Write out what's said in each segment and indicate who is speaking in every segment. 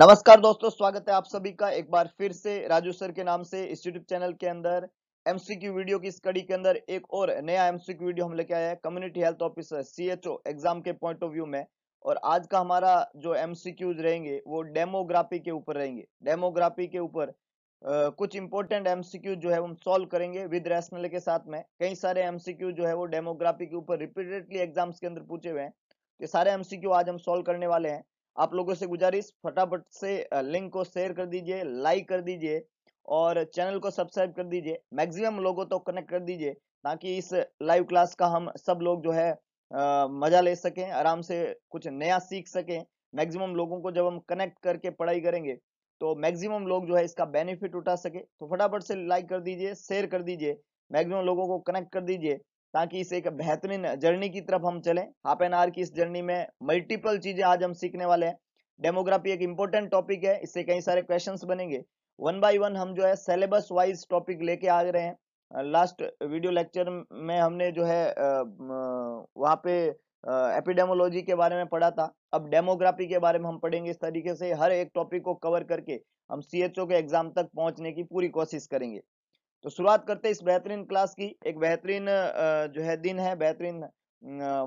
Speaker 1: नमस्कार दोस्तों स्वागत है आप सभी का एक बार फिर से राजू सर के नाम से इस यूट्यूब चैनल के अंदर एमसीक्यू वीडियो की स्टडी के अंदर एक और नया एमसीक्यू वीडियो हम लेके आए हैं community health officer CHO exam के पॉइंट ऑफ व्यू में और आज का हमारा जो एमसीक्यूज रहेंगे वो डेमोग्राफी के ऊपर रहेंगे डेमोग्राफी के ऊपर कुछ इंपॉर्टेंट एमसीक्यू जो है हम सॉल्व करेंगे विद रैशनल के साथ में कई सारे एमसीक्यू जो है वो डेमोग्राफी के ऊपर रिपीटेडली एग्जाम्स के अंदर पूछे हुए हैं ये सारे एमसीक्यू आज हम सॉल्व करने वाले हैं आप लोगों से गुजारिश फटाफट से लिंक को शेयर कर दीजिए लाइक कर दीजिए और चैनल को सब्सक्राइब कर दीजिए मैक्सिमम लोगों तो कनेक्ट कर दीजिए ताकि इस लाइव क्लास का हम सब लोग जो है आ, मजा ले सकें आराम से कुछ नया सीख सकें मैक्सिमम लोगों को जब हम कनेक्ट करके पढ़ाई करेंगे तो मैक्सिमम लोग जो है इसका बेनिफिट उठा सके तो फटाफट से लाइक कर दीजिए शेयर कर दीजिए मैक्सिमम लोगों को कनेक्ट कर दीजिए ताकि इसे एक बेहतरीन जर्नी की तरफ हम चलें हाफ एन आवर की इस जर्नी में मल्टीपल चीजें आज हम सीखने वाले हैं डेमोग्राफी एक इंपॉर्टेंट टॉपिक है इससे कई सारे क्वेश्चन बनेंगे वन बाई वन हम जो है सिलेबस वाइज टॉपिक लेके आ रहे हैं लास्ट वीडियो लेक्चर में हमने जो है वहाँ पे एपिडेमोलॉजी के बारे में पढ़ा था अब डेमोग्राफी के बारे में हम पढ़ेंगे इस तरीके से हर एक टॉपिक को कवर करके हम सी के एग्जाम तक पहुंचने की पूरी कोशिश करेंगे तो शुरुआत करते इस बेहतरीन क्लास की एक बेहतरीन जो है दिन है बेहतरीन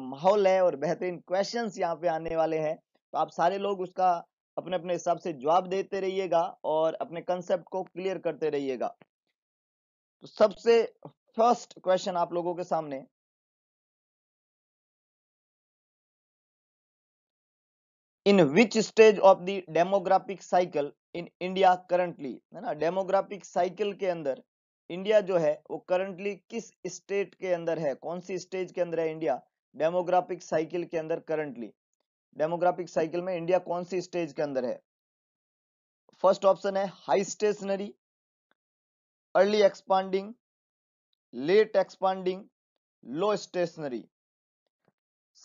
Speaker 1: माहौल है और बेहतरीन क्वेश्चन यहाँ पे आने वाले हैं तो आप सारे लोग उसका अपने अपने हिसाब से जवाब देते रहिएगा और अपने कंसेप्ट को क्लियर करते रहिएगा
Speaker 2: तो सबसे फर्स्ट क्वेश्चन आप लोगों के सामने in which stage of the demographic cycle in India currently है ना डेमोग्राफिक साइकिल
Speaker 1: के अंदर इंडिया जो है वो करंटली किस स्टेट के अंदर है कौन सी स्टेज के अंदर है इंडिया डेमोग्राफिक साइकिल के अंदर करंटली डेमोग्राफिक साइकिल में इंडिया कौन सी स्टेज के अंदर है फर्स्ट ऑप्शन है high stationary early expanding late expanding low stationary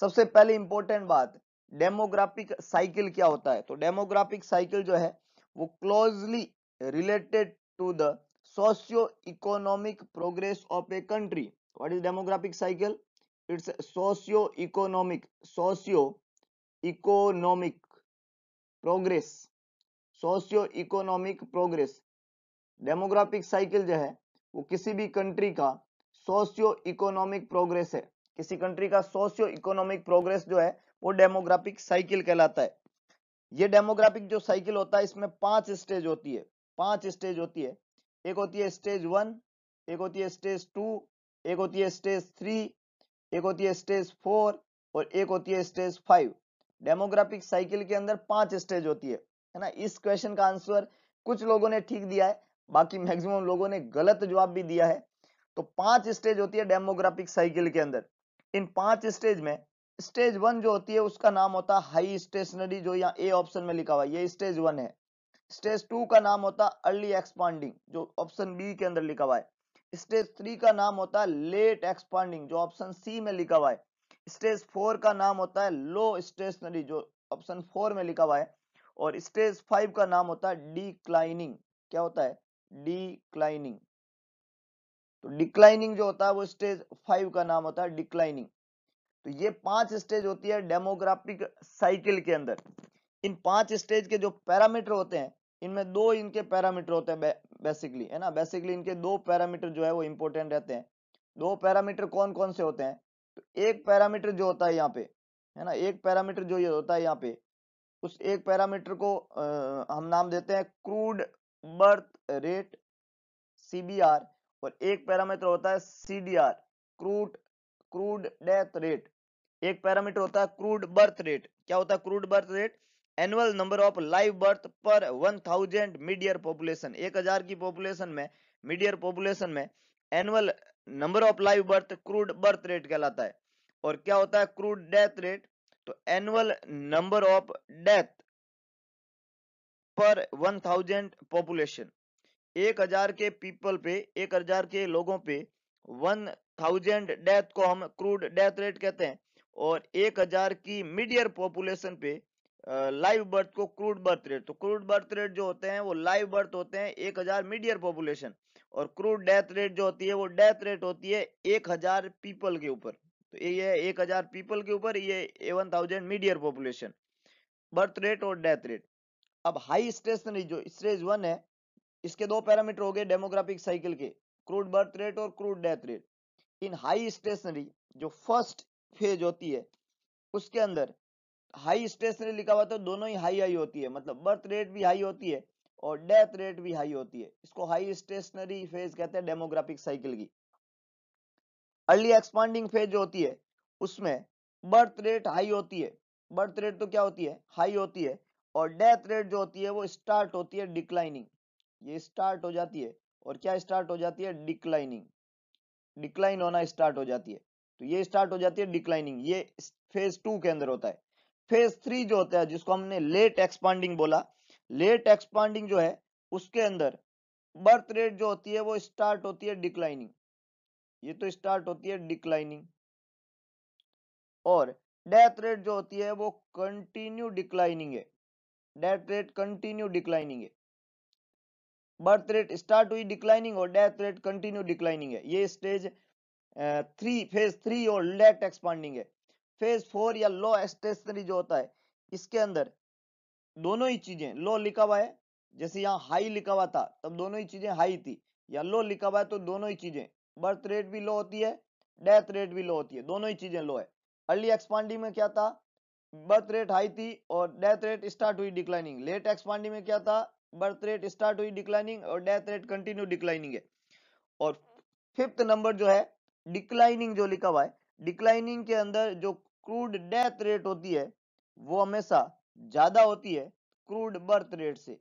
Speaker 1: सबसे पहले इंपॉर्टेंट बात डेमोग्राफिक साइकिल क्या होता है तो डेमोग्राफिक साइकिल जो है वो closely related to the socio-economic progress of a country what is demographic cycle it's socio-economic socio-economic progress socio-economic progress demographic cycle jo hai wo kisi bhi country ka socio economic progress hai kisi country ka socio economic progress jo hai wo demographic cycle kehlata hai ये demographic जो cycle होता है इसमें पांच stage होती है पांच stage होती है एक होती है स्टेज वन एक होती है स्टेज टू एक होती है स्टेज थ्री एक होती है स्टेज फोर और एक होती है स्टेज फाइव डेमोग्राफिक साइकिल के अंदर पांच स्टेज होती है है ना इस क्वेश्चन का आंसर कुछ लोगों ने ठीक दिया है बाकी मैक्सिमम लोगों ने गलत जवाब भी दिया है तो पांच स्टेज होती है डेमोग्राफिक साइकिल के अंदर इन पांच स्टेज में स्टेज वन जो होती है उसका नाम होता है हाई स्टेशनरी जो यहाँ ए ऑप्शन में लिखा हुआ है ये स्टेज वन है स्टेज टू का नाम होता अर्ली एक्सपांडिंग जो ऑप्शन बी के अंदर लिखा हुआ है स्टेज थ्री का नाम होता है लेट एक्सपांडिंग जो ऑप्शन सी में लिखा हुआ है स्टेज फोर का नाम होता है लो स्टेशनरी जो ऑप्शन फोर में लिखा हुआ है और स्टेज फाइव का नाम होता है डिक्लाइनिंग क्या होता है डिक्लाइनिंग तो डिक्लाइनिंग जो होता है वो स्टेज फाइव का नाम होता है डिक्लाइनिंग तो ये पांच स्टेज होती है डेमोग्राफिक साइकिल के अंदर इन पांच स्टेज के जो पैरामीटर होते हैं इनमें दो इनके पैरामीटर होते हैं बेसिकली है ना बेसिकली इनके दो पैरामीटर जो है वो इंपॉर्टेंट रहते हैं दो पैरामीटर कौन कौन से होते हैं तो एक पैरामीटर जो होता है यहाँ पे है ना एक पैरामीटर जो ये होता है यहाँ पे उस एक पैरामीटर को आ, हम नाम देते हैं क्रूड बर्थ रेट सीबीआर और एक पैरामीटर होता है आर क्रूड क्रूड डेथ रेट एक पैरामीटर होता है क्रूड बर्थ रेट क्या होता है crude birth rate annual number of live birth per 1000 thousand midyear population 1000 की पॉपुलेशन में मीडियर पॉपुलेशन में annual number of live birth crude birth rate कहलाता है और क्या होता है क्रूड डेथ रेट तो annual number of death per 1000 population 1000 के पीपल पे 1000 के लोगों पे 1000 डेथ को हम क्रूड डेथ रेट कहते हैं और 1000 की मीडियर पॉपुलेशन पे लाइव बर्थ को क्रूड बर्थ रेट तो क्रूड बर्थ रेट जो होते हैं वो लाइव बर्थ होते हैं एक हजार मीडियर पॉपुलेशन और क्रूड डेथ रेट जो होती है वो डेथ रेट होती है एक हजार पीपल के ऊपर तो ये है एक हजार पीपल के ऊपर ये one thousand midyear population birth rate और डेथ रेट अब हाई स्टेशनरी जो स्टेज वन है इसके दो पैरामीटर हो गए डेमोग्राफिक साइकिल के क्रूड बर्थ रेट और crude death rate in high stationary जो फर्स्ट फेज होती है उसके अंदर हाई स्टेशनरी लिखा हुआ तो दोनों ही हाई हाई होती है मतलब बर्थ रेट भी हाई होती है और डेथ रेट भी हाई होती है इसको हाई स्टेशनरी फेज कहते हैं डेमोग्राफिक साइकिल की अर्ली एक्सपांडिंग फेज जो होती है उसमें बर्थ रेट हाई होती है बर्थ रेट तो क्या होती है हाई होती है और डेथ रेट जो होती है वो स्टार्ट होती है डिक्लाइनिंग ये स्टार्ट हो जाती है और क्या स्टार्ट हो जाती है डिक्लाइनिंग डिक्लाइन होना स्टार्ट हो जाती है तो ये स्टार्ट हो जाती है डिक्लाइनिंग ये फेज टू के अंदर होता है फेज थ्री जो होता है जिसको हमने लेट एक्सपांडिंग बोला लेट एक्सपांडिंग जो है उसके अंदर बर्थ रेट जो होती है वो स्टार्ट होती है डिक्लाइनिंग ये तो स्टार्ट होती है डिक्लाइनिंग और डेथ रेट जो होती है वो कंटिन्यू डिक्लाइनिंग है डेथ रेट कंटिन्यू डिक्लाइनिंग है बर्थ रेट स्टार्ट हुई डिक्लाइनिंग और डेथ रेट कंटिन्यू डिक्लाइनिंग है ये स्टेज थ्री फेज थ्री और लेट एक्सपांडिंग है फेज फोर या लो स्टेशनरी जो होता है इसके अंदर दोनों ही चीजें लो लिखा हुआ है जैसे यहाँ हाई लिखा हुआ था तब दोनों ही चीजें हाई थी या लो लिखा हुआ है तो दोनों ही चीजें बर्थ रेट भी लो होती है डेथ रेट भी लो होती है दोनों ही चीजें लो है अर्ली एक्सपांडिंग में क्या था बर्थ रेट हाई थी और डेथ रेट स्टार्ट हुई डिक्लाइनिंग लेट एक्सपांडिंग में क्या था बर्थ रेट स्टार्ट हुई डिक्लाइनिंग और डेथ रेट कंटिन्यू डिक्लाइनिंग है और फिफ्थ नंबर जो है डिक्लाइनिंग जो लिखा हुआ है डिक्लाइनिंग के अंदर जो क्रूड डेथ रेट होती है वो हमेशा ज्यादा होती है क्रूड बर्थ रेट से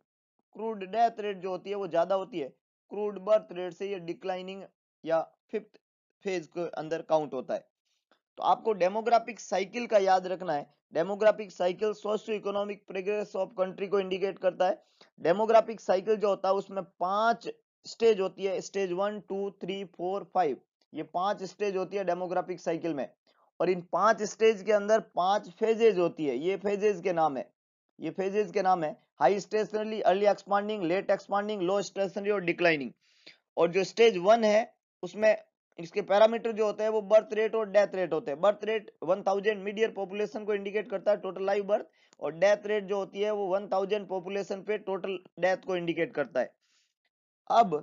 Speaker 1: क्रूड डेथ रेट जो होती है वो ज्यादा होती है क्रूड बर्थ रेट से ये डिक्लाइनिंग या फिफ्थ फेज के अंदर काउंट होता है तो आपको डेमोग्राफिक साइकिल का याद रखना है demographic cycle socio economic progress of country को इंडिकेट करता है डेमोग्राफिक साइकिल जो होता है उसमें पांच स्टेज होती है stage one two three four five ये पांच स्टेज होती है डेमोग्राफिक साइकिल में और इन पांच स्टेज के अंदर पांच फेजेज होती है ये फेजेज के नाम है ये फेजेज के नाम है high stationary early expanding late expanding low stationary और डिक्लाइनिंग और जो स्टेज वन है उसमें इसके पैरामीटर जो होते हैं वो बर्थ रेट और डेथ रेट होते हैं birth rate 1000 thousand midyear population को इंडिकेट करता है टोटल लाइव बर्थ और डेथ रेट जो होती है वो 1000 थाउजेंड पॉपुलेशन पे टोटल डेथ को इंडिकेट करता है अब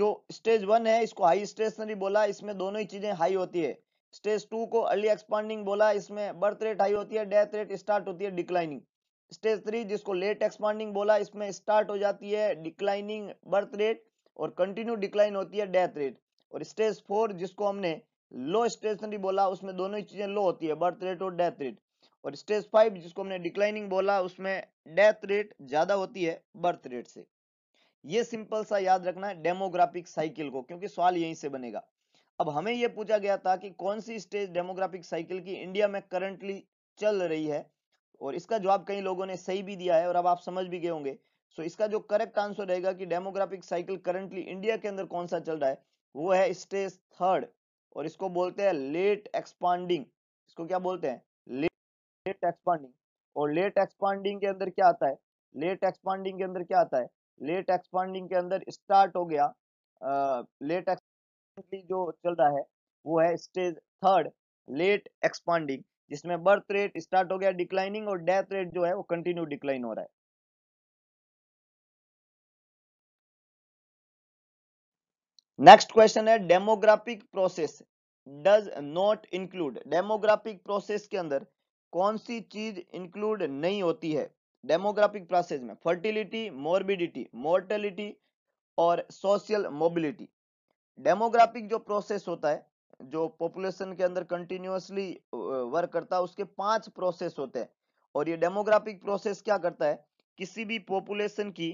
Speaker 1: जो स्टेज वन है इसको हाई स्टेशनरी बोला इसमें दोनों ही चीजें हाई होती है स्टेज टू को अर्ली एक्सपांडिंग बोला इसमें बर्थ रेट हाई होती है डेथ रेट स्टार्ट होती है डिक्लाइनिंग स्टेज थ्री जिसको लेट एक्सपांडिंग बोला इसमें स्टार्ट हो जाती है डिक्लाइनिंग बर्थ रेट और कंटिन्यू डिक्लाइन होती है डेथ रेट और स्टेज फोर जिसको हमने लो स्टेशनरी बोला उसमें दोनों ही चीजें लो होती है बर्थ रेट और डेथ रेट और स्टेज फाइव जिसको हमने डिक्लाइनिंग बोला उसमें डेथ रेट ज्यादा होती है बर्थ रेट से ये सिंपल सा याद रखना है डेमोग्राफिक साइकिल को क्योंकि सवाल यहीं से बनेगा अब हमें यह पूछा गया था कि कौन सी स्टेज डेमोग्राफिक साइकिल की इंडिया में करंटली चल रही है और इसका जवाब कई लोगों ने सही भी दिया है और अब आप समझ भी गए होंगे सो इसका जो करेक्ट आंसर रहेगा कि डेमोग्राफिक साइकिल करंटली इंडिया के अंदर कौन सा चल रहा है वो है स्टेज थर्ड और इसको बोलते हैं लेट एक्सपांडिंग इसको क्या बोलते हैं लेट एक्सपांडिंग और लेट एक्सपांडिंग के अंदर क्या आता है लेट एक्सपांडिंग के अंदर क्या आता है लेट एक्सपांडिंग के अंदर स्टार्ट हो गया लेट uh, जो चल रहा है वो है स्टेज थर्ड लेट
Speaker 2: एक्सपांडिंग जिसमें बर्थ रेट स्टार्ट हो गया डिक्लाइनिंग और डेथ रेट जो है वो कंटिन्यू डिक्लाइन हो रहा है नेक्स्ट क्वेश्चन है demographic process does not include
Speaker 1: demographic process के अंदर कौन सी चीज इंक्लूड नहीं होती है डेमोग्राफिक प्रोसेस में फर्टिलिटी मोरबिडिटी मोर्टेलिटी और सोशल मोबिलिटी डेमोग्राफिक जो प्रोसेस होता है जो पॉपुलेशन के अंदर कंटिन्यूसली वर्क करता है उसके पांच प्रोसेस होते हैं और ये डेमोग्राफिक प्रोसेस क्या करता है किसी भी पॉपुलेशन की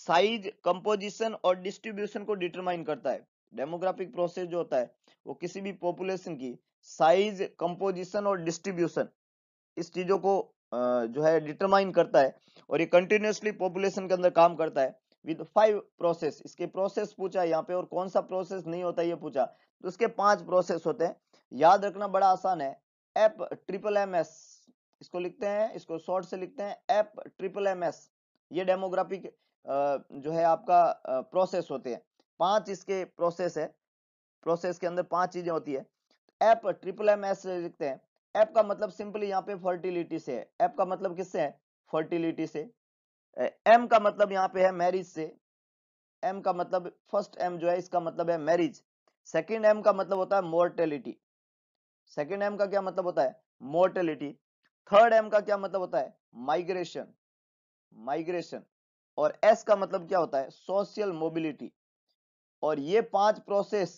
Speaker 1: साइज कंपोजिशन और डिस्ट्रीब्यूशन को डिटरमाइन करता है डेमोग्राफिक प्रोसेस जो होता है वो किसी भी पॉपुलेशन की साइज कंपोजिशन और डिस्ट्रीब्यूशन इस चीजों को जो है डिटरमाइन करता है और ये कंटिन्यूसली पॉपुलेशन के अंदर काम करता है विद फाइव प्रोसेस इसके प्रोसेस पूछा यहाँ पे और कौन सा प्रोसेस नहीं होता ये पूछा तो इसके पांच प्रोसेस होते हैं याद रखना बड़ा आसान है एप ट्रिपल एम एस इसको लिखते हैं इसको शॉर्ट से लिखते हैं एप ट्रिपल एम एस ये डेमोग्राफिक जो है आपका प्रोसेस होते हैं पांच इसके प्रोसेस है प्रोसेस के अंदर पांच चीजें होती है एप ट्रिपल एम एस लिखते हैं एप का मतलब सिंपली यहाँ पे फर्टिलिटी से है एप का मतलब किससे है फर्टिलिटी से एम का मतलब यहाँ पे है मैरिज से एम का मतलब फर्स्ट एम जो है इसका मतलब है मैरिज सेकेंड एम का मतलब होता है मोर्टेलिटी सेकेंड एम का क्या मतलब होता है मोर्टेलिटी थर्ड एम का क्या मतलब होता है माइग्रेशन माइग्रेशन और एस का मतलब क्या होता है सोशल मोबिलिटी और ये पांच प्रोसेस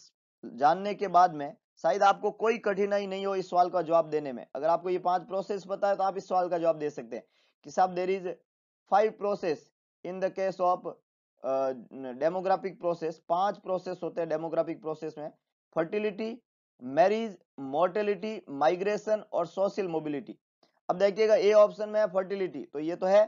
Speaker 1: जानने के बाद में शायद आपको कोई कठिनाई नहीं हो इस सवाल का जवाब देने में अगर आपको ये पांच प्रोसेस पता है तो आप इस सवाल का जवाब दे सकते हैं कि साहब there is five process in the case of demographic process पांच प्रोसेस होते हैं डेमोग्राफिक प्रोसेस में फर्टिलिटी मैरिज मोर्टेलिटी माइग्रेशन और सोशल मोबिलिटी अब देखिएगा ए ऑप्शन में फर्टिलिटी तो ये तो है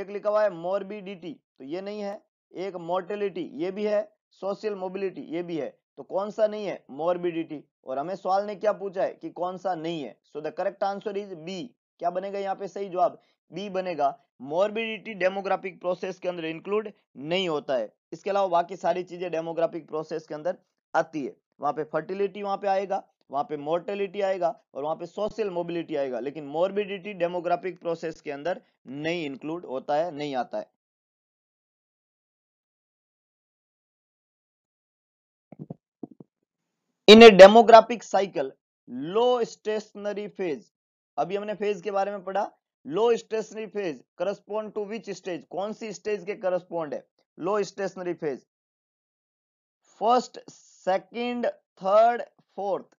Speaker 1: एक लिखा हुआ है मोरबिडिटी तो ये नहीं है एक मोर्टेलिटी ये भी है सोशल मोबिलिटी ये भी है तो कौन सा नहीं है मोरबिडिटी और हमें सवाल ने क्या पूछा है कि कौन सा नहीं है so the correct answer is B क्या बनेगा यहाँ पे सही जवाब बी बनेगा मोरबिडिटी डेमोग्राफिक प्रोसेस के अंदर इंक्लूड नहीं होता है इसके अलावा बाकी सारी चीजें डेमोग्राफिक प्रोसेस के अंदर आती है वहां पे फर्टिलिटी वहां पे आएगा वहां पे मोर्टेलिटी आएगा और वहां पे सोशल मोबिलिटी आएगा लेकिन मोरबिडिटी डेमोग्राफिक प्रोसेस के अंदर नहीं इंक्लूड होता
Speaker 2: है नहीं आता है in a demographic cycle low
Speaker 1: stationary phase अभी हमने फेज के बारे में पढ़ा low stationary phase correspond to which stage कौन सी स्टेज के करस्पॉन्ड है low stationary phase first second third fourth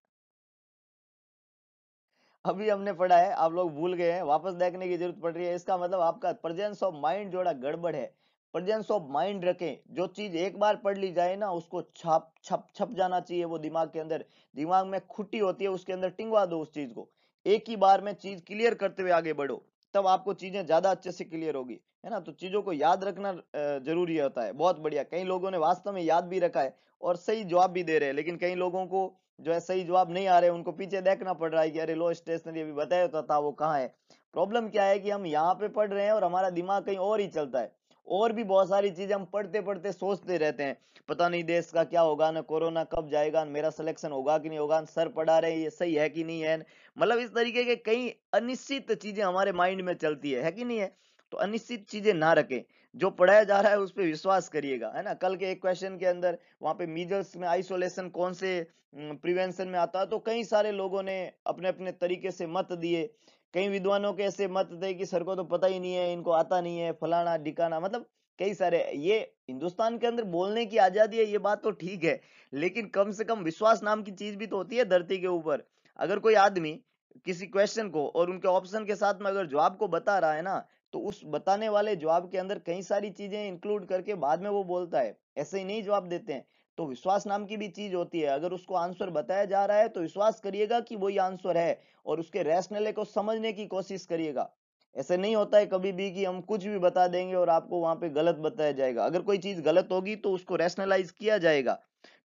Speaker 1: अभी हमने पढ़ा है आप लोग भूल गए हैं वापस देखने की जरूरत पड़ रही है इसका मतलब आपका प्रेजेंस ऑफ माइंड जोड़ा गड़बड़ है प्रेजेंस ऑफ माइंड रखें जो चीज एक बार पढ़ ली जाए ना उसको छप छप छप जाना चाहिए वो दिमाग के अंदर दिमाग में खुट्टी होती है उसके अंदर टिंगवा दो उस चीज को एक ही बार में चीज क्लियर करते हुए आगे बढ़ो तब आपको चीजें ज्यादा अच्छे से क्लियर होगी है ना तो चीजों को याद रखना जरूरी होता है बहुत बढ़िया कई लोगों ने वास्तव में याद भी रखा है और सही जवाब भी दे रहे हैं लेकिन कई लोगों को जो है सही जवाब नहीं आ रहे उनको पीछे देखना पड़ रहा है कि अरे लो स्टेशनरी अभी बताया होता तो था वो कहाँ है प्रॉब्लम क्या है कि हम यहाँ पे पढ़ रहे हैं और हमारा दिमाग कहीं और ही चलता है और भी बहुत सारी चीजें हम पढ़ते पढ़ते सोचते रहते हैं पता नहीं देश का क्या होगा ना कोरोना कब जाएगा मेरा सिलेक्शन होगा कि नहीं होगा सर पढ़ा रहे ये सही है कि नहीं है मतलब इस तरीके के कई अनिश्चित चीजें हमारे माइंड में चलती है, है कि नहीं है तो अनिश्चित चीजें ना रखें जो पढ़ाया जा रहा है उस पर विश्वास करिएगा है ना कल के एक क्वेश्चन के अंदर वहां पे मीजल्स में आइसोलेशन कौन से प्रिवेंशन हम्म, में आता है तो कई सारे लोगों ने अपने अपने तरीके से मत दिए कई विद्वानों के ऐसे मत थे कि सर को तो पता ही नहीं है इनको आता नहीं है फलाना ढिकाना मतलब कई सारे ये हिंदुस्तान के अंदर बोलने की आजादी है ये बात तो ठीक है लेकिन कम से कम विश्वास नाम की चीज भी तो होती है धरती के ऊपर अगर कोई आदमी किसी क्वेश्चन को और उनके ऑप्शन के साथ में अगर जवाब को बता रहा है ना तो उस बताने वाले जवाब के अंदर कई सारी चीजें इंक्लूड करके बाद में वो बोलता है ऐसे ही नहीं जवाब देते हैं तो विश्वास नाम की भी चीज होती है अगर उसको आंसर बताया जा रहा है तो विश्वास करिएगा कि वही आंसर है और उसके रैशनल को समझने की कोशिश करिएगा ऐसे नहीं होता है कभी भी कि हम कुछ भी बता देंगे और आपको वहां पे गलत बताया जाएगा अगर कोई चीज गलत होगी तो उसको रैशनलाइज किया जाएगा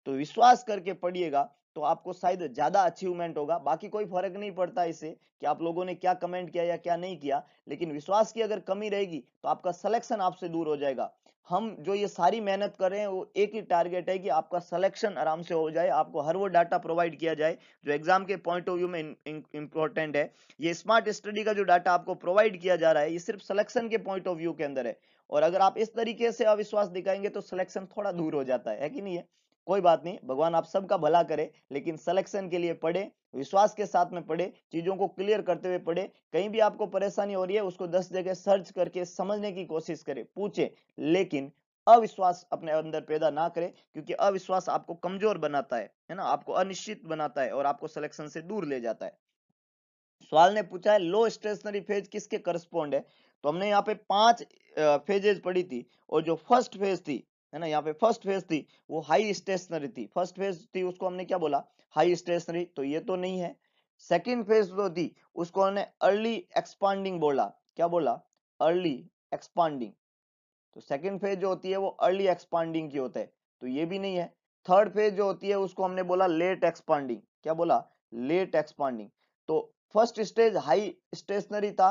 Speaker 1: तो विश्वास करके पढ़िएगा तो आपको शायद ज्यादा अचीवमेंट होगा बाकी कोई फर्क नहीं पड़ता इससे कि आप लोगों ने क्या कमेंट किया या क्या नहीं किया लेकिन विश्वास की अगर कमी रहेगी तो आपका सिलेक्शन आपसे दूर हो जाएगा हम जो ये सारी मेहनत कर रहे हैं वो एक ही टारगेट है कि आपका सिलेक्शन आराम से हो जाए आपको हर वो डाटा प्रोवाइड किया जाए जो एग्जाम के पॉइंट ऑफ व्यू में इंपॉर्टेंट है ये स्मार्ट स्टडी का जो डाटा आपको प्रोवाइड किया जा रहा है ये सिर्फ सिलेक्शन के पॉइंट ऑफ व्यू के अंदर है और अगर आप इस तरीके से अविश्वास दिखाएंगे तो सिलेक्शन थोड़ा दूर हो जाता है, है कि नहीं है कोई बात नहीं भगवान आप सबका भला करे लेकिन सिलेक्शन के लिए पढ़े विश्वास के साथ में पढ़े चीजों को क्लियर करते हुए पढ़े कहीं भी आपको परेशानी हो रही है उसको दस जगह सर्च करके समझने की कोशिश करे पूछे लेकिन अविश्वास अपने अंदर पैदा ना करें क्योंकि अविश्वास आपको कमजोर बनाता है है ना आपको अनिश्चित बनाता है और आपको सिलेक्शन से दूर ले जाता है सवाल ने पूछा है लो स्टेशनरी फेज किसके करस्पोंड है तो हमने यहाँ पे पांच फेजेज पढ़ी थी और जो फर्स्ट फेज थी है ना यहाँ पे फर्स्ट फेज थी वो हाई स्टेशनरी थी फर्स्ट फेज थी उसको हमने क्या बोला हाई स्टेशनरी तो ये तो नहीं है सेकेंड फेज जो थी उसको हमने अर्ली एक्सपांडिंग बोला क्या बोला अर्ली एक्सपांडिंग तो सेकेंड फेज जो होती है वो अर्ली एक्सपांडिंग की होता है तो ये भी नहीं है थर्ड फेज जो होती है उसको हमने बोला लेट एक्सपांडिंग क्या बोला लेट एक्सपांडिंग तो फर्स्ट स्टेज हाई स्टेशनरी था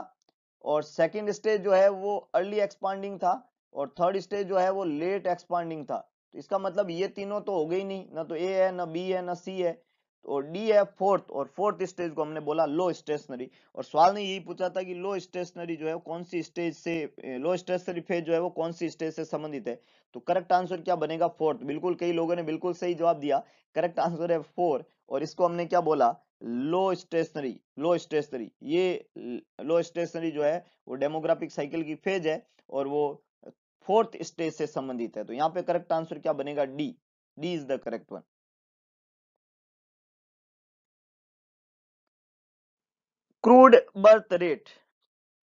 Speaker 1: और सेकेंड स्टेज जो है वो अर्ली एक्सपांडिंग था और थर्ड स्टेज जो है वो लेट एक्सपांडिंग था तो इसका मतलब ये तीनों तो हो गई नहीं ना तो ए है ना बी है ना सी है तो और डी है फोर्थ और फोर्थ स्टेज को हमने बोला लो स्टेशनरी और सवाल ने यही पूछा था कि लो स्टेशनरी जो है कौन सी स्टेज से लो स्टेशनरी फेज जो है वो कौन सी स्टेज से संबंधित है तो करेक्ट आंसर क्या बनेगा फोर्थ बिल्कुल कई लोगों ने बिल्कुल सही जवाब दिया करेक्ट आंसर है फोर और इसको हमने क्या बोला लो स्टेशनरी लो स्टेशनरी ये लो स्टेशनरी जो है वो डेमोग्राफिक साइकिल की फेज है
Speaker 2: और वो फोर्थ स्टेज से संबंधित है तो यहां पे करेक्ट आंसर क्या बनेगा D D is the correct one crude birth rate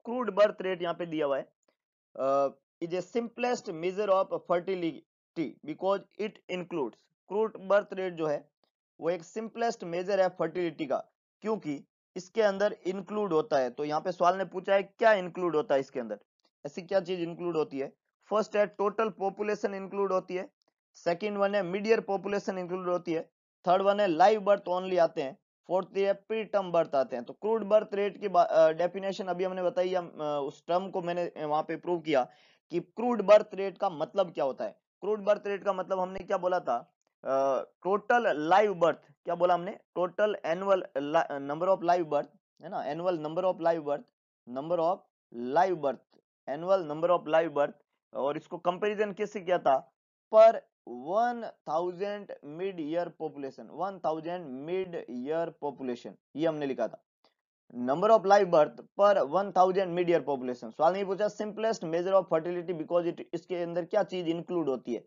Speaker 2: crude birth rate यहां पे दिया हुआ है
Speaker 1: is a simplest measure of fertility because it includes crude birth rate जो है वो एक सिंपलेस्ट मेजर है फर्टिलिटी का क्योंकि इसके अंदर इंक्लूड होता है तो यहां पे सवाल ने पूछा है क्या इंक्लूड होता है इसके अंदर ऐसी क्या चीज इंक्लूड होती है फर्स्ट है टोटल पॉपुलेशन इंक्लूड होती है सेकंड वन है मिड पॉपुलेशन इंक्लूड होती है थर्ड वन है लाइव बर्थ ओनली आते हैं फोर्थ है प्री टर्म बर्थ आते हैं तो क्रूड बर्थ रेट की डेफिनेशन अभी हमने बताई हम उस टर्म को मैंने वहां पे प्रूव किया कि क्रूड बर्थ रेट का मतलब क्या होता है क्रूड बर्थ रेट का मतलब हमने क्या बोला था टोटल लाइव बर्थ क्या बोला हमने total annual number of live birth है ना annual number of live birth number of live birth annual number of live birth और इसको कंपैरिजन किससे किया था पर 1000 mid year population 1000 mid year population ये हमने लिखा था number of live birth per 1000 mid year population सवाल नहीं पूछा simplest measure of fertility because it इसके अंदर क्या चीज इंक्लूड होती है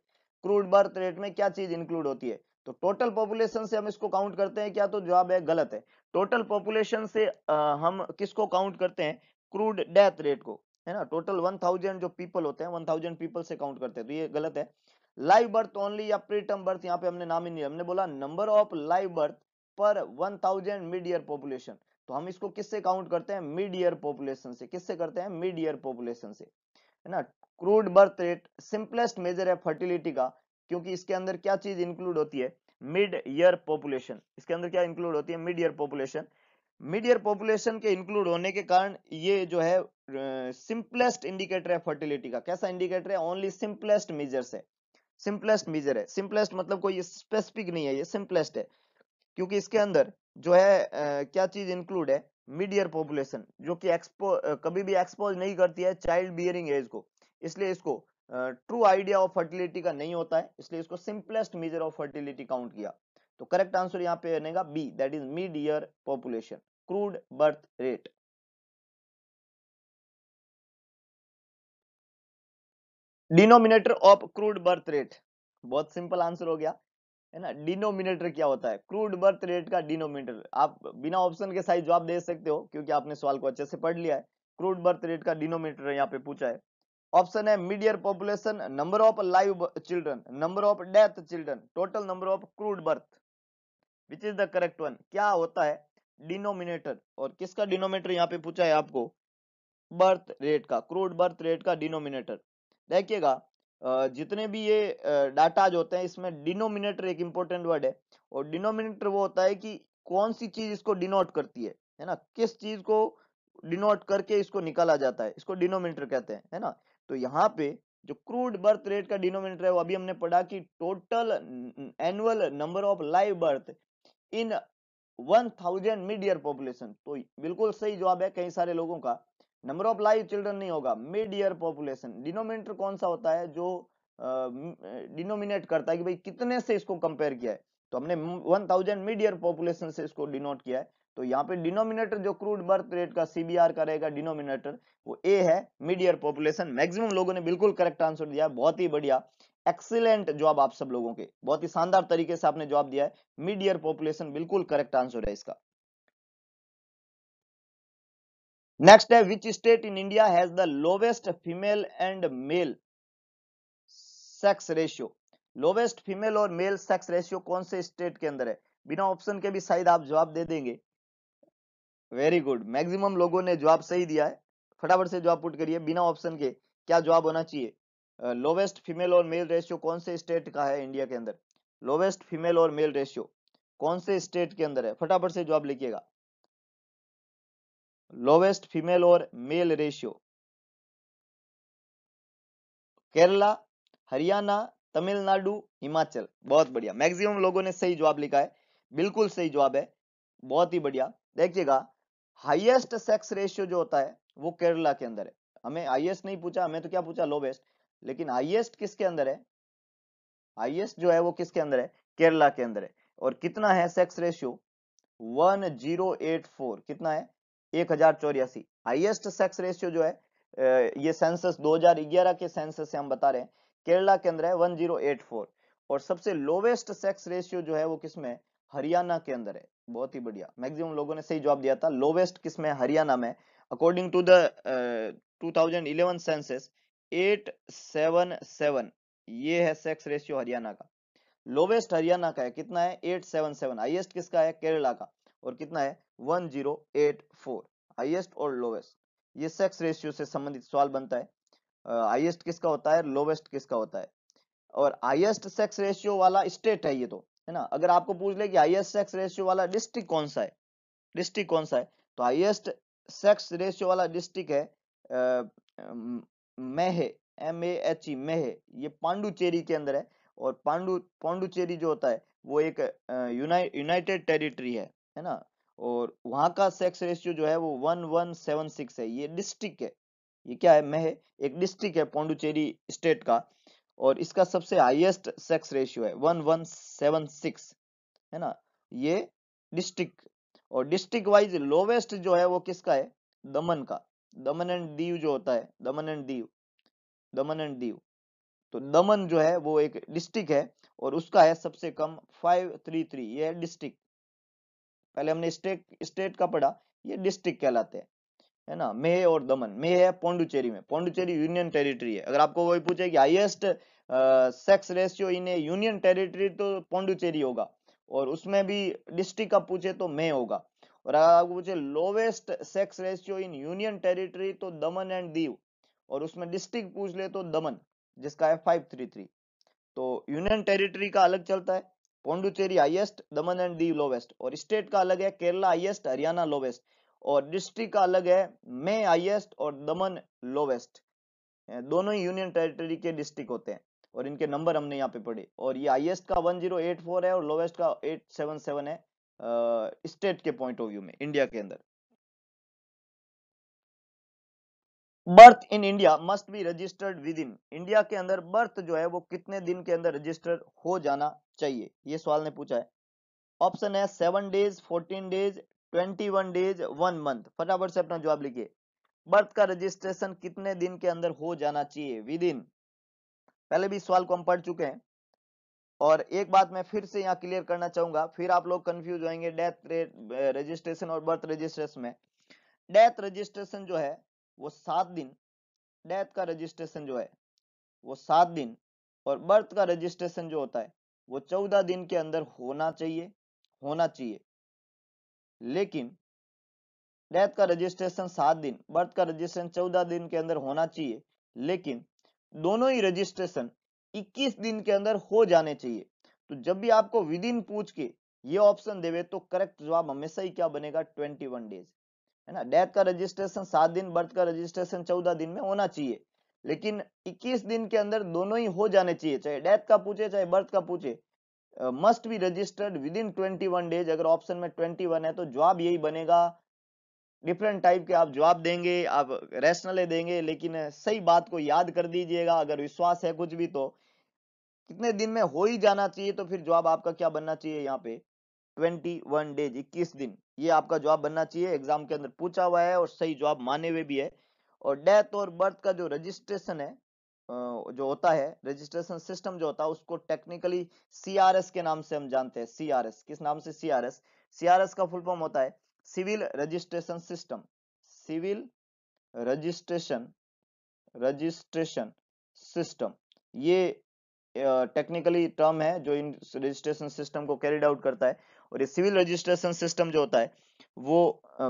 Speaker 1: क्रूड बर्थ रेट में क्या चीज इंक्लूड होती है तो टोटल पॉपुलेशन से हम इसको काउंट करते हैं क्या तो जवाब है गलत है टोटल पॉपुलेशन से आ, हम किसको काउंट करते हैं क्रूड डेथ रेट को है ना टोटल वन थाउजेंड जो पीपल होते हैं वन थाउजेंड पीपल से काउंट करते हैं तो ये गलत है लाइव बर्थ ओनली या प्रीटर्म बर्थ यहाँ पे हमने नाम ही नहीं हमने बोला number of live birth per 1000 mid year population तो हम इसको किससे काउंट करते हैं मिड ईयर पॉपुलेशन से किससे करते हैं मिड ईयर पॉपुलेशन से है ना crude birth rate simplest measure है फर्टिलिटी का क्योंकि इसके अंदर क्या चीज इंक्लूड होती है मिड ईयर पॉपुलेशन इसके अंदर क्या इंक्लूड होती है mid year population mid year population के इंक्लूड होने के कारण ये जो है सिंपलेस्ट uh, इंडिकेटर है फर्टिलिटी का कैसा इंडिकेटर है ओनली सिंपलेस्ट मेजर है सिंपलेस्ट मेजर है सिंपलेस्ट मतलब कोई स्पेसिफिक नहीं है ये सिंपलेस्ट है क्योंकि इसके अंदर जो है uh, क्या चीज इंक्लूड है मिड ईयर पॉपुलेशन जो कि एक्सपो uh, कभी भी एक्सपोज नहीं करती है चाइल्ड बियरिंग एज को इसलिए इसको ट्रू आइडिया ऑफ फर्टिलिटी का नहीं होता है इसलिए इसको simplest measure of fertility
Speaker 2: count किया तो करेक्ट आंसर यहाँ पे बनेगा B that is mid year population crude birth rate denominator of crude birth rate बहुत सिंपल आंसर हो गया
Speaker 1: है ना डिनोमिनेटर क्या होता है क्रूड बर्थ रेट का डिनोमिनेटर आप बिना ऑप्शन के साइज जवाब दे सकते हो क्योंकि आपने सवाल को अच्छे से पढ़ लिया है क्रूड बर्थ रेट का डिनोमिनेटर यहाँ पे पूछा है ऑप्शन है mid year population number of live children number of death children total number of crude birth which is the correct one क्या होता है डिनोमिनेटर और किसका डिनोमिनेटर यहाँ पे पूछा है आपको बर्थ रेट का क्रूड बर्थ रेट का डिनोमिनेटर देखिएगा जितने भी ये डाटाज होते हैं इसमें डिनोमिनेटर एक इंपॉर्टेंट वर्ड है और डिनोमिनेटर वो होता है कि कौन सी चीज इसको डिनोट करती है है ना किस चीज को डिनोट करके इसको निकाला जाता है इसको डिनोमिनेटर कहते हैं है ना तो यहाँ पे जो क्रूड बर्थ रेट का डिनोमिनेटर है वो अभी हमने पढ़ा कि total annual number of live birth in 1000 mid year population तो बिल्कुल सही जवाब है कई सारे लोगों का नंबर ऑफ लाइव चिल्ड्रन नहीं होगा मिड ईयर पॉपुलेशन डिनोमिनेटर कौन सा होता है जो डिनोमिनेट uh, करता है कि भाई कितने से इसको कंपेयर किया है तो हमने 1000 मिड ईयर पॉपुलेशन से इसको डिनोट किया है तो यहाँ पे डिनोमिनेटर जो क्रूड बर्थ रेट का सीबीआर का रहेगा डिनोमिनेटर वो ए है मिड ईयर पॉपुलेशन मैक्सिमम लोगों ने बिल्कुल करेक्ट आंसर दिया बहुत ही बढ़िया एक्सीलेंट जॉब आप सब लोगों के बहुत ही शानदार तरीके से आपने जॉब दिया है मिड ईयर पॉपुलेशन बिल्कुल करेक्ट आंसर है इसका नेक्स्ट है which state in India has the lowest female and male sex ratio lowest female और मेल सेक्स रेशियो कौन से स्टेट के अंदर है बिना ऑप्शन के भी शायद आप जवाब दे देंगे वेरी गुड मैक्सिमम लोगों ने जवाब सही दिया है फटाफट से जवाब पुट करिए बिना ऑप्शन के क्या जवाब होना चाहिए लोवेस्ट फीमेल और मेल रेशियो कौन से स्टेट का है इंडिया के अंदर लोवेस्ट
Speaker 2: फीमेल और मेल रेशियो कौन से स्टेट के अंदर है फटाफट से जवाब लिखिएगा लोवेस्ट फीमेल और मेल रेशियो
Speaker 1: केरला हरियाणा तमिलनाडु हिमाचल बहुत बढ़िया मैक्सिमम लोगों ने सही जवाब लिखा है बिल्कुल सही जवाब है बहुत ही बढ़िया देखिएगा हाईएस्ट सेक्स रेशियो जो होता है वो केरला के अंदर है हमें हाईएस्ट नहीं पूछा हमें तो क्या पूछा लोवेस्ट लेकिन हाइएस्ट किसके अंदर है हाइएस्ट जो है वो किसके अंदर है केरला के अंदर है और कितना है सेक्स रेशियो 1084 कितना है एक हजार चौरासी हाइएस्ट सेक्स रेशियो जो है ये सेंसस 2011 के सेंसस से हम बता रहे हैं केरला के अंदर है 1084 और सबसे लोवेस्ट सेक्स रेशियो जो है वो किसमें हरियाणा के अंदर है बहुत ही बढ़िया मैक्सिमम लोगों ने सही जवाब दिया था लोवेस्ट किसमें हरियाणा में according to the eleven census eight seven seven ये है सेक्स रेशियो हरियाणा का लोवेस्ट हरियाणा का है कितना है 877 सेवन सेवन हाइएस्ट किसका है केरला का और कितना है 1084 जीरो हाइएस्ट और लोवेस्ट ये सेक्स रेशियो से संबंधित सवाल बनता है हाइएस्ट uh, किसका होता है लोवेस्ट किसका होता है और हाइएस्ट सेक्स रेशियो वाला स्टेट है ये तो है ना अगर आपको पूछ ले कि हाइएस्ट सेक्स रेशियो वाला डिस्ट्रिक्ट कौन सा है डिस्ट्रिक्ट कौन सा है तो हाइएस्ट सेक्स रेशियो वाला डिस्ट्रिक्ट है Mahe M A H E मेह ये पांडुचेरी के अंदर है और पांडु पांडुचेरी जो होता है वो एक यूनाइटेड टेरिटरी है है ना और वहां का सेक्स रेशियो जो है वो वन वन सेवन सिक्स है ये डिस्ट्रिक्ट है ये क्या है मेह एक डिस्ट्रिक्ट है पांडुचेरी स्टेट का और इसका सबसे हाईएस्ट सेक्स रेशियो है वन वन सेवन सिक्स है ना ये डिस्ट्रिक्ट और डिस्ट्रिक्ट वाइज लोवेस्ट जो है वो किसका है दमन का दमन एंड दीव जो होता है दमन एंड दीव दमन एंड दीव तो दमन जो है वो एक डिस्ट्रिक्ट है और उसका है सबसे कम 533 ये डिस्ट्रिक्ट पहले हमने स्टेट स्टेट का पढ़ा ये डिस्ट्रिक्ट कहलाते हैं है ना मेह और दमन मेह है पौंडुचेरी में पौंडुचेरी यूनियन टेरिटरी है अगर आपको वही पूछे कि highest sex ratio in union territory तो पौंडुचेरी होगा और उसमें भी डिस्ट्रिक्ट का पूछे तो मे होगा और आपको पूछे lowest sex ratio in union territory तो दमन एंड दीव और उसमें डिस्ट्रिक्ट पूछ ले तो दमन जिसका है फाइव थ्री थ्री तो यूनियन टेरिटरी का अलग चलता है Pondicherry highest Daman and Diu lowest और स्टेट का अलग है केरला हाइएस्ट हरियाणा लोवेस्ट और डिस्ट्रिक्ट का अलग है मे हाइएस्ट और दमन लोवेस्ट दोनों ही यूनियन टेरिटरी के डिस्ट्रिक्ट होते हैं और इनके नंबर हमने यहाँ पे पढ़े और ये हाइएस्ट का 1084 है और लोवेस्ट का 877 है स्टेट के पॉइंट ऑफ व्यू में इंडिया के अंदर birth in India must be registered within India के अंदर बर्थ जो है वो कितने दिन के अंदर रजिस्टर हो जाना चाहिए ये सवाल ने पूछा है ऑप्शन है seven days fourteen days twenty one days one month फटाफट से अपना जवाब लिखिए बर्थ का रजिस्ट्रेशन कितने दिन के अंदर हो जाना चाहिए विद इन पहले भी सवाल को हम पढ़ चुके हैं और एक बात मैं फिर से यहाँ क्लियर करना चाहूंगा फिर आप लोग कंफ्यूज होंगे डेथ रजिस्ट्रेशन और बर्थ रजिस्ट्रेशन में डेथ रजिस्ट्रेशन जो है वो सात दिन डेथ का रजिस्ट्रेशन जो है वो सात दिन और बर्थ का रजिस्ट्रेशन जो होता है वो चौदह दिन के अंदर होना चाहिए होना चाहिए लेकिन डेथ का रजिस्ट्रेशन सात दिन बर्थ का रजिस्ट्रेशन चौदह दिन के अंदर होना चाहिए लेकिन दोनों ही रजिस्ट्रेशन इक्कीस दिन के अंदर हो जाने चाहिए तो जब भी आपको विद इन पूछ के ये ऑप्शन देवे तो करेक्ट जवाब हमेशा ही क्या बनेगा ट्वेंटी वन डेज है ना डेथ का रजिस्ट्रेशन सात दिन बर्थ का रजिस्ट्रेशन चौदह दिन में होना चाहिए लेकिन 21 दिन के अंदर दोनों ही हो जाने चाहिए चाहे डेथ का पूछे चाहे बर्थ का पूछे must be registered within 21 days अगर ऑप्शन में 21 है तो जवाब यही बनेगा डिफरेंट टाइप के आप जवाब देंगे आप रैशनले देंगे लेकिन सही बात को याद कर दीजिएगा अगर विश्वास है कुछ भी तो कितने दिन में हो ही जाना चाहिए तो फिर जवाब आपका क्या बनना चाहिए यहाँ पे ट्वेंटी वन डेज इक्कीस दिन ये आपका जवाब बनना चाहिए एग्जाम के अंदर पूछा हुआ है और सही जवाब माने हुए भी है और डेथ और बर्थ का जो रजिस्ट्रेशन है जो होता है रजिस्ट्रेशन सिस्टम जो होता है उसको टेक्निकली सीआरएस के नाम से हम जानते हैं सीआरएस किस नाम से सीआरएस सीआरएस का फुल फॉर्म होता है civil registration system civil registration registration system ये टेक्निकली टर्म है जो इन रजिस्ट्रेशन सिस्टम को कैरिड आउट करता है और ये सिविल रजिस्ट्रेशन सिस्टम जो होता है वो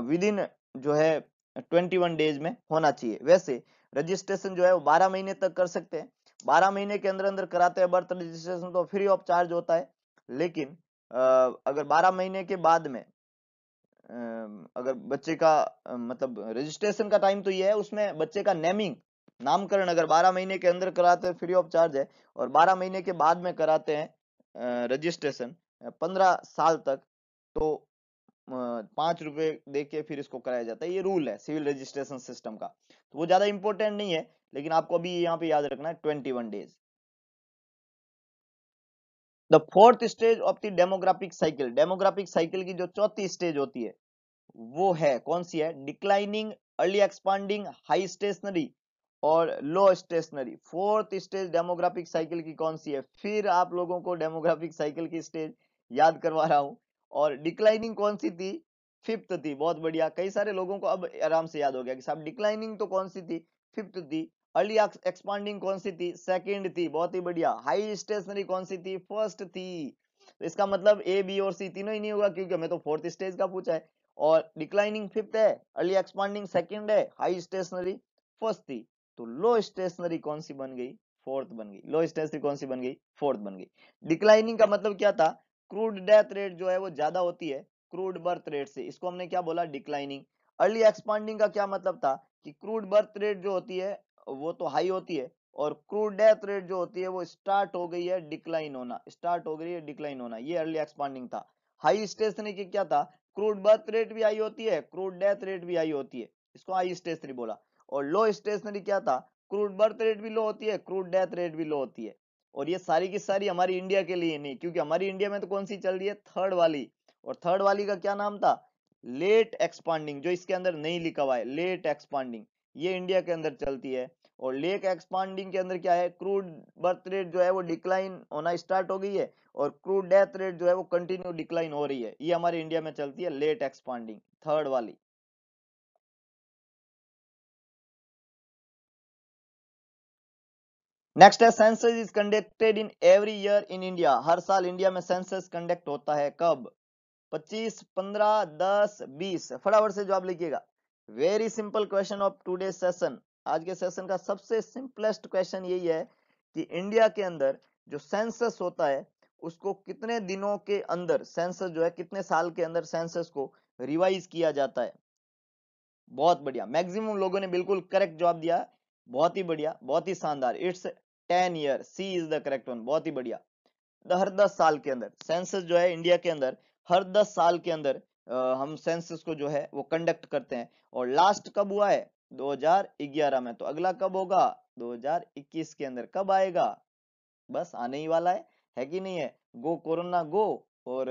Speaker 1: विद इन जो है 21 डेज में होना चाहिए वैसे रजिस्ट्रेशन जो है वो 12 महीने तक कर सकते हैं 12 महीने के अंदर अंदर कराते हैं बर्थ रजिस्ट्रेशन तो फ्री ऑफ चार्ज होता है लेकिन अगर 12 महीने के बाद में अगर बच्चे का मतलब रजिस्ट्रेशन का टाइम तो ये है उसमें बच्चे का नेमिंग नामकरण अगर 12 महीने के अंदर कराते हैं फ्री ऑफ चार्ज है और 12 महीने के बाद में कराते हैं रजिस्ट्रेशन 15 साल तक तो पांच रुपए दे के फिर इसको कराया जाता है ये रूल है सिविल रजिस्ट्रेशन सिस्टम का तो वो ज्यादा इंपॉर्टेंट नहीं है लेकिन आपको अभी यहाँ पे याद रखना है twenty days the fourth stage of the demographic cycle demographic cycle की जो चौथी स्टेज होती है वो है कौन सी है declining early expanding high stationary और low stationary fourth stage demographic cycle की कौन सी है फिर आप लोगों को डेमोग्राफिक साइकिल की स्टेज याद करवा रहा हूँ और डिक्लाइनिंग कौन सी थी फिफ्थ थी बहुत बढ़िया कई सारे लोगों को अब आराम से याद हो गया कि साहब डिक्लाइनिंग तो कौन सी थी फिफ्थ थी अर्ली एक्सपांडिंग कौन सी थी सेकेंड थी बहुत ही बढ़िया हाई स्टेशनरी कौन सी थी फर्स्ट थी तो इसका मतलब ए बी और सी तीनों ही नहीं होगा क्योंकि हमें तो फोर्थ स्टेज का पूछा है और डिक्लाइनिंग फिफ्थ है अर्ली एक्सपांडिंग सेकेंड है हाई स्टेशनरी फर्स्ट थी तो लो स्टेशनरी कौन सी बन गई फोर्थ बन गई लो स्टेशनरी कौन सी बन गई फोर्थ बन गई डिक्लाइनिंग का मतलब क्या था क्रूड डेथ रेट जो है वो ज्यादा होती है क्रूड बर्थ रेट से इसको हमने क्या बोला डिक्लाइनिंग अर्ली एक्सपांडिंग का क्या मतलब था कि क्रूड बर्थ रेट जो होती है वो तो हाई होती है और क्रूड डेथ रेट जो होती है वो स्टार्ट हो गई है डिक्लाइन होना स्टार्ट हो गई है डिक्लाइन होना ये अर्ली एक्सपांडिंग था हाई स्टेशनरी की क्या था क्रूड बर्थ रेट भी हाई होती है क्रूड डेथ रेट भी हाई होती है इसको हाई स्टेशनरी बोला और लो स्टेशनरी क्या था क्रूड बर्थ रेट भी लो होती है क्रूड डेथ रेट भी लो होती है और ये सारी की सारी हमारी इंडिया के लिए नहीं क्योंकि हमारी इंडिया में तो कौन सी चल रही है थर्ड वाली और थर्ड वाली का क्या नाम था लेट एक्सपांडिंग जो इसके अंदर नहीं लिखा हुआ है लेट एक्सपांडिंग ये इंडिया के अंदर चलती है और लेक एक्सपांडिंग के अंदर क्या है क्रूड बर्थ रेट जो है वो डिक्लाइन होना स्टार्ट हो गई है और क्रूड डेथ रेट
Speaker 2: जो है वो कंटिन्यू डिक्लाइन हो रही है ये हमारे इंडिया में चलती है लेट एक्सपांडिंग थर्ड वाली नेक्स्ट है census is conducted in every year in India हर साल इंडिया में सेंसस
Speaker 1: कंडक्ट होता है कब 25, 15, 10, 20 फटाफट से जवाब लिखिएगा very simple question of today session आज के सेशन का सबसे सिंपलेस्ट क्वेश्चन यही है कि इंडिया के अंदर जो सेंसस होता है उसको कितने दिनों के अंदर सेंसस जो है कितने साल के अंदर सेंसस को रिवाइज किया जाता है बहुत बढ़िया मैक्सिमम लोगों ने बिल्कुल करेक्ट जवाब दिया बहुत ही बढ़िया बहुत ही शानदार it's ten year C is the correct one बहुत ही बढ़िया तो हर दस साल के अंदर सेंसस जो है इंडिया के अंदर हर दस साल के अंदर आ, हम सेंसस को जो है वो कंडक्ट करते हैं और लास्ट कब हुआ है 2011 में तो अगला कब होगा 2021 के अंदर कब आएगा बस आने ही वाला है है कि नहीं है गो कोरोना गो और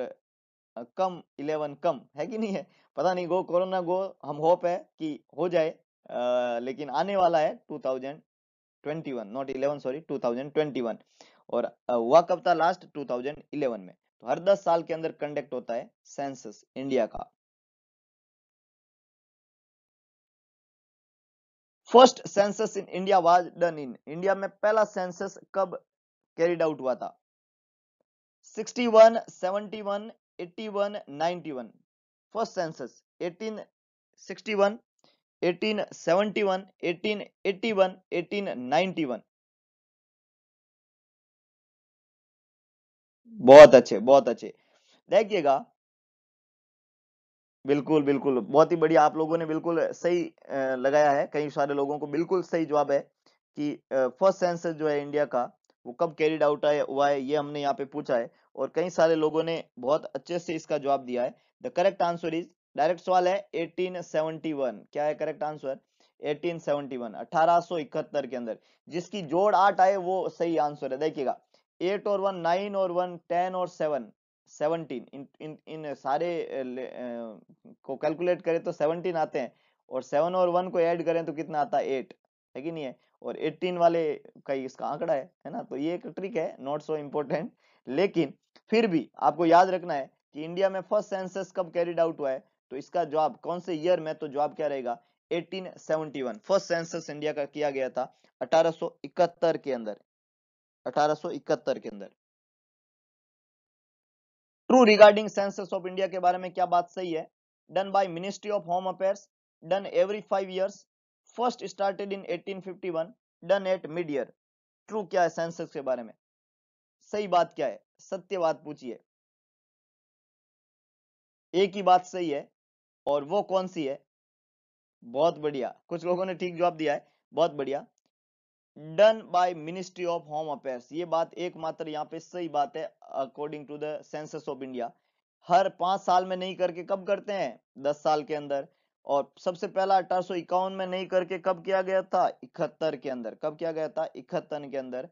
Speaker 1: कम इलेवन कम है कि नहीं है पता नहीं गो कोरोना गो हम होप है कि हो जाए आ, लेकिन आने वाला है थाउजेंड 2021 नॉट 11 सॉरी 2021 और हुआ कब था लास्ट 2011 में तो हर
Speaker 2: 10 साल के अंदर कंडक्ट होता है सेंसस इंडिया का first census in India was done in India में
Speaker 1: पहला सेंसस कब कैरिड आउट हुआ था 61, 71, 81, 91 फर्स्ट सेंसस 1861
Speaker 2: 1871, बहुत अच्छे बहुत अच्छे देखिएगा बिल्कुल बिल्कुल बहुत ही बढ़िया आप लोगों ने
Speaker 1: बिल्कुल सही लगाया है कई सारे लोगों को बिल्कुल सही जवाब है कि फर्स्ट सेंसस जो है इंडिया का वो कब कैरिड आउट आया हुआ है ये हमने यहाँ पे पूछा है और कई सारे लोगों ने बहुत अच्छे से इसका जवाब दिया है the correct answer is direct सवाल है 1871 क्या है करेक्ट आंसर 1871 1871 के अंदर जिसकी जोड़ आठ आए वो सही आंसर है देखिएगा एट और वन नाइन और वन टेन और सेवन सेवनटीन इन इन सारे ले, ए, को कैलकुलेट करें तो सेवनटीन आते हैं और सेवन और वन को ऐड करें तो कितना आता है एट है कि नहीं है और एट्टीन वाले का इसका आंकड़ा है है ना तो ये एक ट्रिक है नॉट सो इम्पोर्टेंट लेकिन फिर भी आपको याद रखना है कि इंडिया में फर्स्ट सेंसस कब कैरिड आउट हुआ है तो इसका जवाब कौन से ईयर में तो जवाब क्या रहेगा 1871 फर्स्ट सेंसस इंडिया का किया गया था 1871 के अंदर 1871 के अंदर true regarding census of India के बारे में क्या बात सही है done by ministry of home affairs done every five years first started in 1851 done at mid year
Speaker 2: true क्या है सेंसस के बारे में सही बात क्या है सत्य बात पूछिए एक ही बात सही है और वो कौन सी है
Speaker 1: बहुत बढ़िया कुछ लोगों ने ठीक जवाब दिया है बहुत बढ़िया done by ministry of home affair ये बात एकमात्र यहाँ पे सही बात है according to the census of India हर पांच साल में नहीं करके कब करते हैं दस साल के अंदर और सबसे पहला अठारह में नहीं करके कब किया गया था इकहत्तर के अंदर कब किया गया था इकहत्तर के अंदर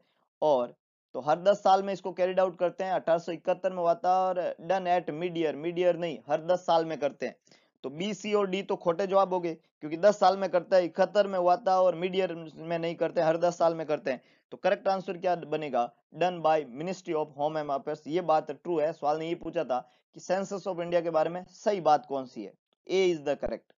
Speaker 1: और तो हर दस साल में इसको कैरिड आउट करते हैं अठारह में हुआ था और done at mid year mid year नहीं हर दस साल में करते हैं तो बी सी और डी तो खोटे जवाब हो गए क्योंकि 10 साल में करता है इकहत्तर में हुआ था और मीडियर में नहीं करते हर 10 साल में करते हैं तो करेक्ट आंसर क्या बनेगा done by ministry of home and affairs ये बात ट्रू है सवाल ने ये पूछा था कि सेंसस ऑफ इंडिया के बारे में सही बात कौन सी है A is the correct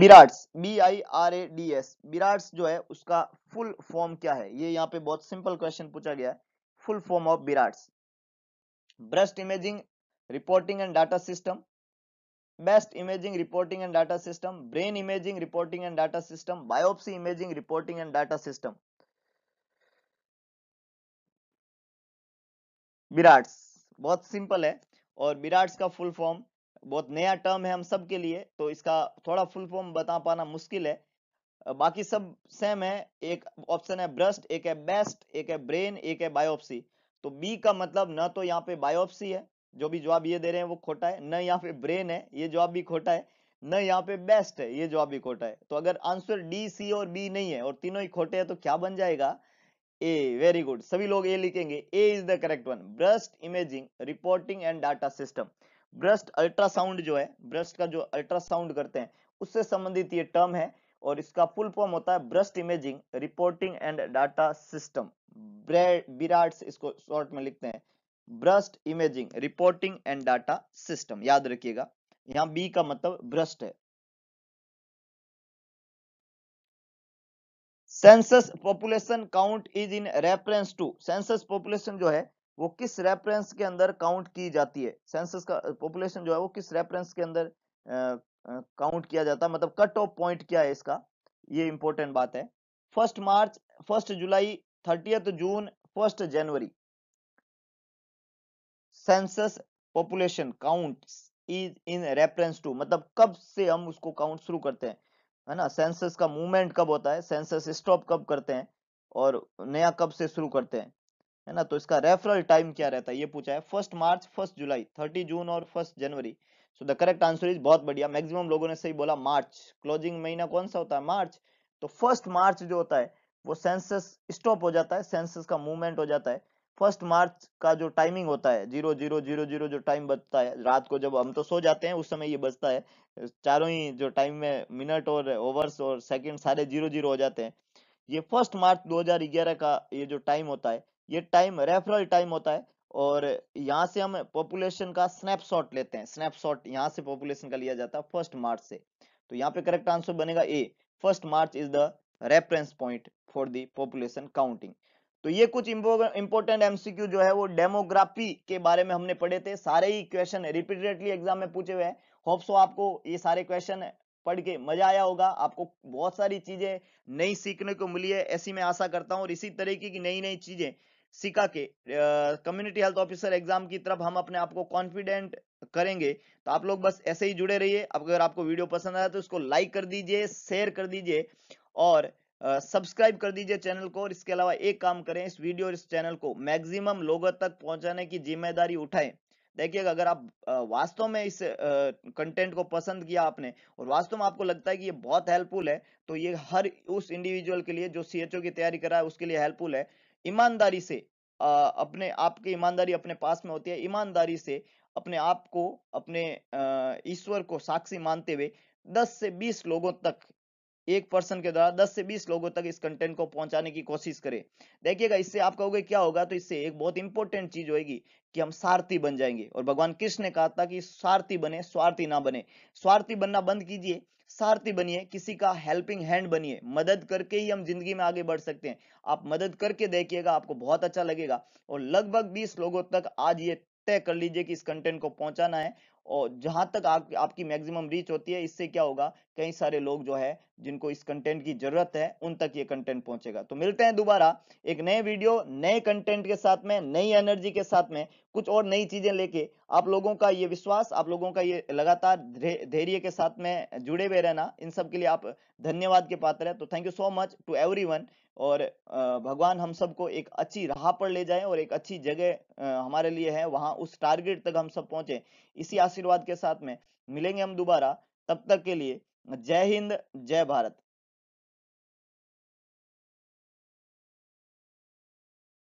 Speaker 1: BIRADS B I R A D S BIRADS जो है उसका फुल फॉर्म क्या है ये यहाँ पे बहुत सिंपल क्वेश्चन पूछा गया है full form of BIRADS breast imaging reporting and data system best imaging reporting and data system brain imaging reporting and data system biopsy imaging reporting and data system BIRADS बहुत simple है और बिराट्स का full form बहुत नया term है हम सब के लिए तो इसका थोड़ा फुल फॉर्म बता पाना मुश्किल है बाकी सब सेम है एक ऑप्शन है ब्रस्ट एक है बेस्ट एक है ब्रेन एक है बायोप्सी तो बी का मतलब ना तो यहाँ पे बायोप्सी है जो भी जवाब ये दे रहे हैं वो खोटा है न यहाँ पे ब्रेन है ये जवाब भी खोटा है न यहाँ पे बेस्ट है ये जवाब भी खोटा है तो अगर आंसर डी सी और बी नहीं है और तीनों ही खोटे हैं तो क्या बन जाएगा ए वेरी गुड सभी लोग ए लिखेंगे A is the correct one breast imaging reporting and data system breast ultrasound जो है ब्रस्ट का जो अल्ट्रासाउंड करते हैं उससे संबंधित ये टर्म है और इसका फुल फॉर्म होता है breast imaging reporting and data system ब्रेड बिराट्स इसको शॉर्ट में लिखते हैं breast imaging reporting and data system याद रखिएगा यहां बी
Speaker 2: का मतलब ब्रस्ट है census population count is in reference to census population जो है
Speaker 1: वो किस रेफरेंस के अंदर काउंट की जाती है सेंसस का पॉपुलेशन जो है वो किस रेफरेंस के अंदर काउंट किया जाता है मतलब कट ऑफ पॉइंट क्या है इसका ये इंपॉर्टेंट बात है first March first July thirtieth June first January census population count is in reference to मतलब कब से हम उसको काउंट शुरू करते हैं है ना सेंसस का मूवमेंट कब होता है सेंसस स्टॉप कब करते हैं और नया कब से शुरू करते हैं है ना तो इसका रेफरल टाइम क्या रहता है ये पूछा है first March first July thirty June और first January so the correct answer is बहुत बढ़िया मैक्सिमम लोगों ने सही बोला मार्च क्लोजिंग महीना कौन सा होता है मार्च तो फर्स्ट मार्च जो होता है वो सेंसस स्टॉप हो जाता है सेंसस का मूवमेंट हो जाता है फर्स्ट मार्च का जो टाइमिंग होता है जीरो जीरो जीरो जीरो जो टाइम बचता है रात को जब हम तो सो जाते हैं उस समय ये बचता है चारों ही जो टाइम में मिनट और ओवर्स और सेकंड सारे जीरो जीरो हो जाते हैं ये फर्स्ट मार्च 2011 का ये जो टाइम होता है ये टाइम रेफरल टाइम होता है और यहाँ से हम पॉपुलेशन का स्नैपशॉट लेते हैं स्नैपशॉट यहाँ से पॉपुलेशन का लिया जाता है फर्स्ट मार्च से तो यहाँ पे करेक्ट आंसर बनेगा A first March is the reference point for population counting तो ये कुछ इंपोर्टेंट एमसीक्यू जो है वो डेमोग्राफी के बारे में हमने पढ़े थे सारे ही क्वेश्चन रिपीटेडली एग्जाम में पूछे हुए हैं होप सो आपको ये सारे क्वेश्चन पढ़ के मजा आया होगा आपको बहुत सारी चीजें नई सीखने को मिली है ऐसी मैं आशा करता हूँ और इसी तरीके की नई नई चीजें सिका के कम्युनिटी हेल्थ ऑफिसर एग्जाम की तरफ हम अपने आप को कॉन्फिडेंट करेंगे तो आप लोग बस ऐसे ही जुड़े रहिए अगर आपको वीडियो पसंद आया तो इसको लाइक कर दीजिए शेयर कर दीजिए और सब्सक्राइब कर दीजिए चैनल को और इसके अलावा एक काम करें इस वीडियो और इस चैनल को मैक्सिमम लोगों तक पहुंचाने की जिम्मेदारी उठाएं देखिएगा अगर आप वास्तव में इस कंटेंट को पसंद किया आपने और वास्तव में आपको लगता है कि ये बहुत हेल्पफुल है तो ये हर उस इंडिविजुअल के लिए जो सी की तैयारी करा है उसके लिए हेल्पफुल है ईमानदारी से अपने आपकी ईमानदारी अपने पास में होती है ईमानदारी से अपने आप को अपने ईश्वर को साक्षी मानते हुए 10 से 20 लोगों तक एक पर्सन के द्वारा 10 से 20 लोगों तक इस कंटेंट को पहुंचाने की कोशिश करें देखिएगा इससे आप कहोगे क्या होगा तो इससे एक बहुत इंपॉर्टेंट चीज होगी कि हम सारथी बन जाएंगे और भगवान कृष्ण ने कहा था कि सारथी बने स्वार्थी ना बने स्वार्थी बनना बंद कीजिए सारथी बनिए किसी का हेल्पिंग हैंड बनिए मदद करके ही हम जिंदगी में आगे बढ़ सकते हैं आप मदद करके देखिएगा आपको बहुत अच्छा लगेगा और लगभग बीस लोगों तक आज ये तय कर लीजिए कि इस कंटेंट को पहुंचाना है और जहां तक आप, आपकी मैक्सिमम रीच होती है इससे क्या होगा कई सारे लोग जो है जिनको इस कंटेंट की जरूरत है उन तक ये कंटेंट पहुंचेगा तो मिलते हैं दोबारा एक नए वीडियो नए कंटेंट के साथ में नई एनर्जी के साथ में कुछ और नई चीजें लेके आप लोगों का ये विश्वास आप लोगों का ये लगातार धैर्य के साथ में जुड़े हुए रहना इन सब के लिए आप धन्यवाद के पात्र हैं तो thank you so much to every और भगवान हम सबको एक अच्छी राह पर ले जाए और एक अच्छी जगह हमारे लिए है वहां उस टारगेट तक हम सब पहुंचे इसी आशीर्वाद के साथ में मिलेंगे हम
Speaker 2: दोबारा तब तक के लिए जय हिंद जय भारत